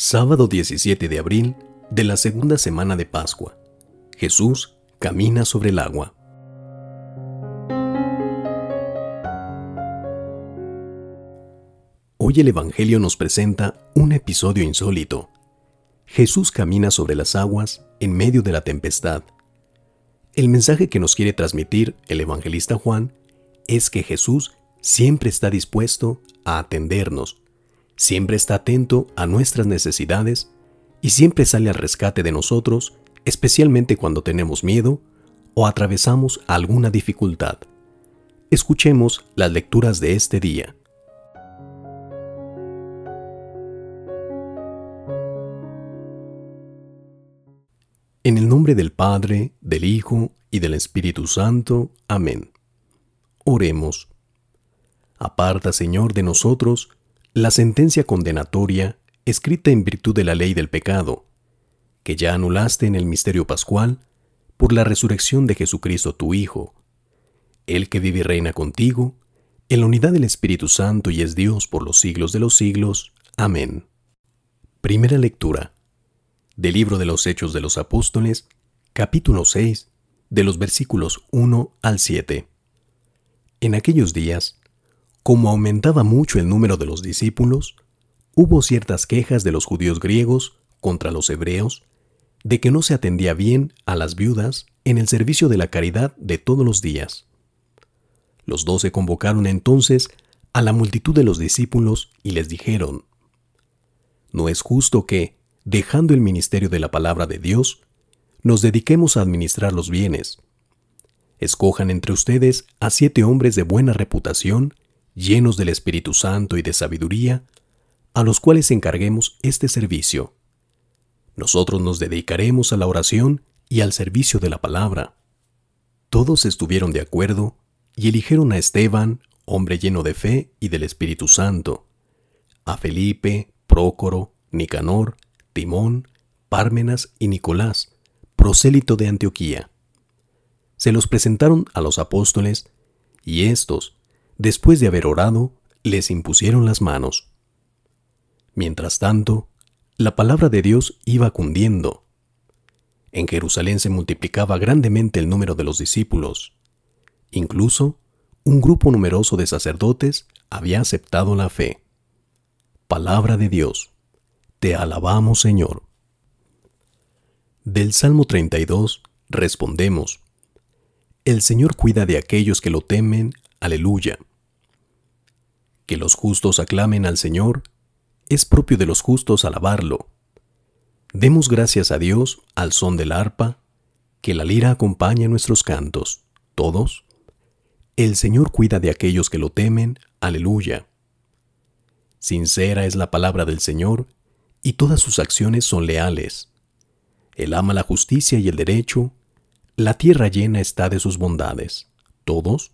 Sábado 17 de abril de la segunda semana de Pascua. Jesús camina sobre el agua. Hoy el Evangelio nos presenta un episodio insólito. Jesús camina sobre las aguas en medio de la tempestad. El mensaje que nos quiere transmitir el evangelista Juan es que Jesús siempre está dispuesto a atendernos siempre está atento a nuestras necesidades y siempre sale al rescate de nosotros, especialmente cuando tenemos miedo o atravesamos alguna dificultad. Escuchemos las lecturas de este día. En el nombre del Padre, del Hijo y del Espíritu Santo. Amén. Oremos. Aparta, Señor, de nosotros la sentencia condenatoria escrita en virtud de la ley del pecado, que ya anulaste en el misterio pascual por la resurrección de Jesucristo tu Hijo, el que vive y reina contigo, en la unidad del Espíritu Santo y es Dios por los siglos de los siglos. Amén. Primera lectura del libro de los Hechos de los Apóstoles, capítulo 6, de los versículos 1 al 7. En aquellos días, como aumentaba mucho el número de los discípulos, hubo ciertas quejas de los judíos griegos contra los hebreos de que no se atendía bien a las viudas en el servicio de la caridad de todos los días. Los doce convocaron entonces a la multitud de los discípulos y les dijeron, No es justo que, dejando el ministerio de la palabra de Dios, nos dediquemos a administrar los bienes. Escojan entre ustedes a siete hombres de buena reputación llenos del Espíritu Santo y de sabiduría, a los cuales encarguemos este servicio. Nosotros nos dedicaremos a la oración y al servicio de la palabra. Todos estuvieron de acuerdo y eligieron a Esteban, hombre lleno de fe y del Espíritu Santo, a Felipe, Prócoro, Nicanor, Timón, Pármenas y Nicolás, prosélito de Antioquía. Se los presentaron a los apóstoles, y estos, Después de haber orado, les impusieron las manos. Mientras tanto, la palabra de Dios iba cundiendo. En Jerusalén se multiplicaba grandemente el número de los discípulos. Incluso, un grupo numeroso de sacerdotes había aceptado la fe. Palabra de Dios. Te alabamos, Señor. Del Salmo 32 respondemos. El Señor cuida de aquellos que lo temen. Aleluya. Que los justos aclamen al Señor, es propio de los justos alabarlo. Demos gracias a Dios al son del arpa, que la lira acompañe nuestros cantos, todos. El Señor cuida de aquellos que lo temen, aleluya. Sincera es la palabra del Señor, y todas sus acciones son leales. Él ama la justicia y el derecho, la tierra llena está de sus bondades, todos.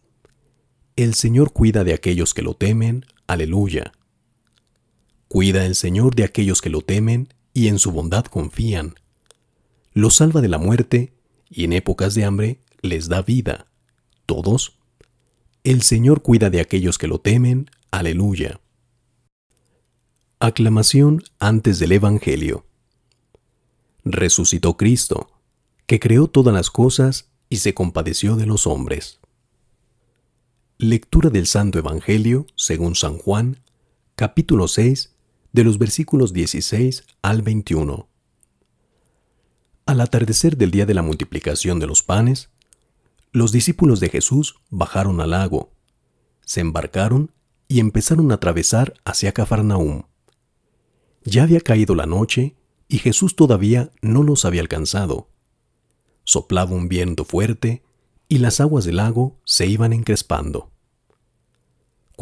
El Señor cuida de aquellos que lo temen, aleluya. Cuida el Señor de aquellos que lo temen y en su bondad confían. Los salva de la muerte y en épocas de hambre les da vida. Todos. El Señor cuida de aquellos que lo temen, aleluya. Aclamación antes del Evangelio. Resucitó Cristo, que creó todas las cosas y se compadeció de los hombres. Lectura del Santo Evangelio según San Juan, capítulo 6, de los versículos 16 al 21. Al atardecer del día de la multiplicación de los panes, los discípulos de Jesús bajaron al lago, se embarcaron y empezaron a atravesar hacia Cafarnaúm. Ya había caído la noche y Jesús todavía no los había alcanzado. Soplaba un viento fuerte y las aguas del lago se iban encrespando.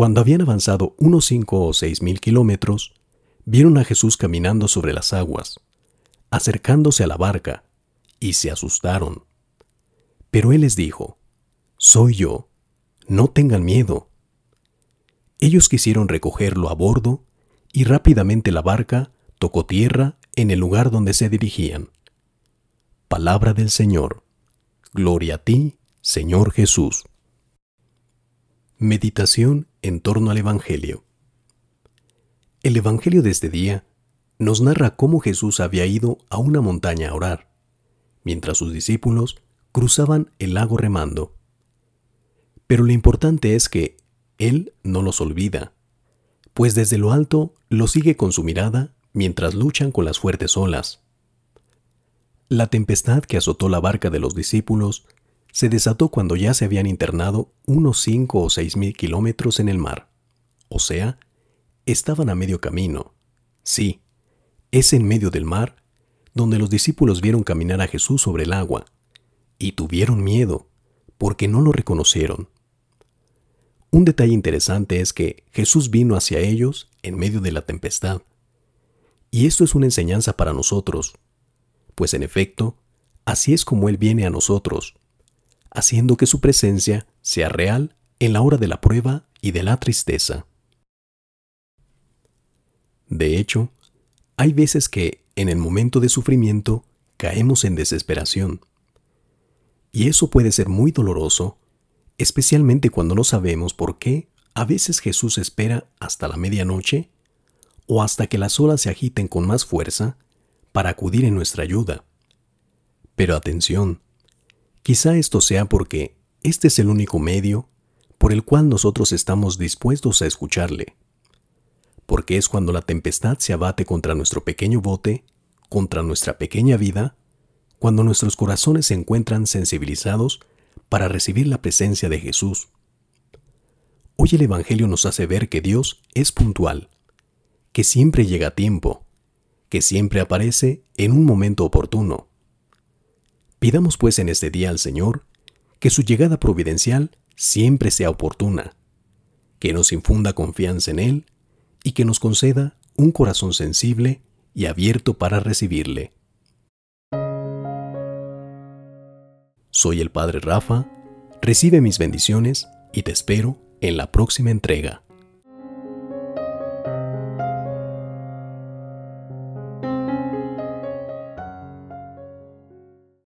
Cuando habían avanzado unos cinco o seis mil kilómetros, vieron a Jesús caminando sobre las aguas, acercándose a la barca, y se asustaron. Pero él les dijo, Soy yo, no tengan miedo. Ellos quisieron recogerlo a bordo, y rápidamente la barca tocó tierra en el lugar donde se dirigían. Palabra del Señor. Gloria a ti, Señor Jesús. Meditación en torno al Evangelio. El Evangelio de este día nos narra cómo Jesús había ido a una montaña a orar, mientras sus discípulos cruzaban el lago remando. Pero lo importante es que Él no los olvida, pues desde lo alto los sigue con su mirada mientras luchan con las fuertes olas. La tempestad que azotó la barca de los discípulos se desató cuando ya se habían internado unos 5 o 6 mil kilómetros en el mar. O sea, estaban a medio camino. Sí, es en medio del mar donde los discípulos vieron caminar a Jesús sobre el agua, y tuvieron miedo, porque no lo reconocieron. Un detalle interesante es que Jesús vino hacia ellos en medio de la tempestad. Y esto es una enseñanza para nosotros, pues en efecto, así es como Él viene a nosotros, haciendo que su presencia sea real en la hora de la prueba y de la tristeza. De hecho, hay veces que, en el momento de sufrimiento, caemos en desesperación. Y eso puede ser muy doloroso, especialmente cuando no sabemos por qué a veces Jesús espera hasta la medianoche o hasta que las olas se agiten con más fuerza para acudir en nuestra ayuda. Pero atención, Quizá esto sea porque este es el único medio por el cual nosotros estamos dispuestos a escucharle, porque es cuando la tempestad se abate contra nuestro pequeño bote, contra nuestra pequeña vida, cuando nuestros corazones se encuentran sensibilizados para recibir la presencia de Jesús. Hoy el Evangelio nos hace ver que Dios es puntual, que siempre llega a tiempo, que siempre aparece en un momento oportuno, Pidamos pues en este día al Señor que su llegada providencial siempre sea oportuna, que nos infunda confianza en Él y que nos conceda un corazón sensible y abierto para recibirle. Soy el Padre Rafa, recibe mis bendiciones y te espero en la próxima entrega.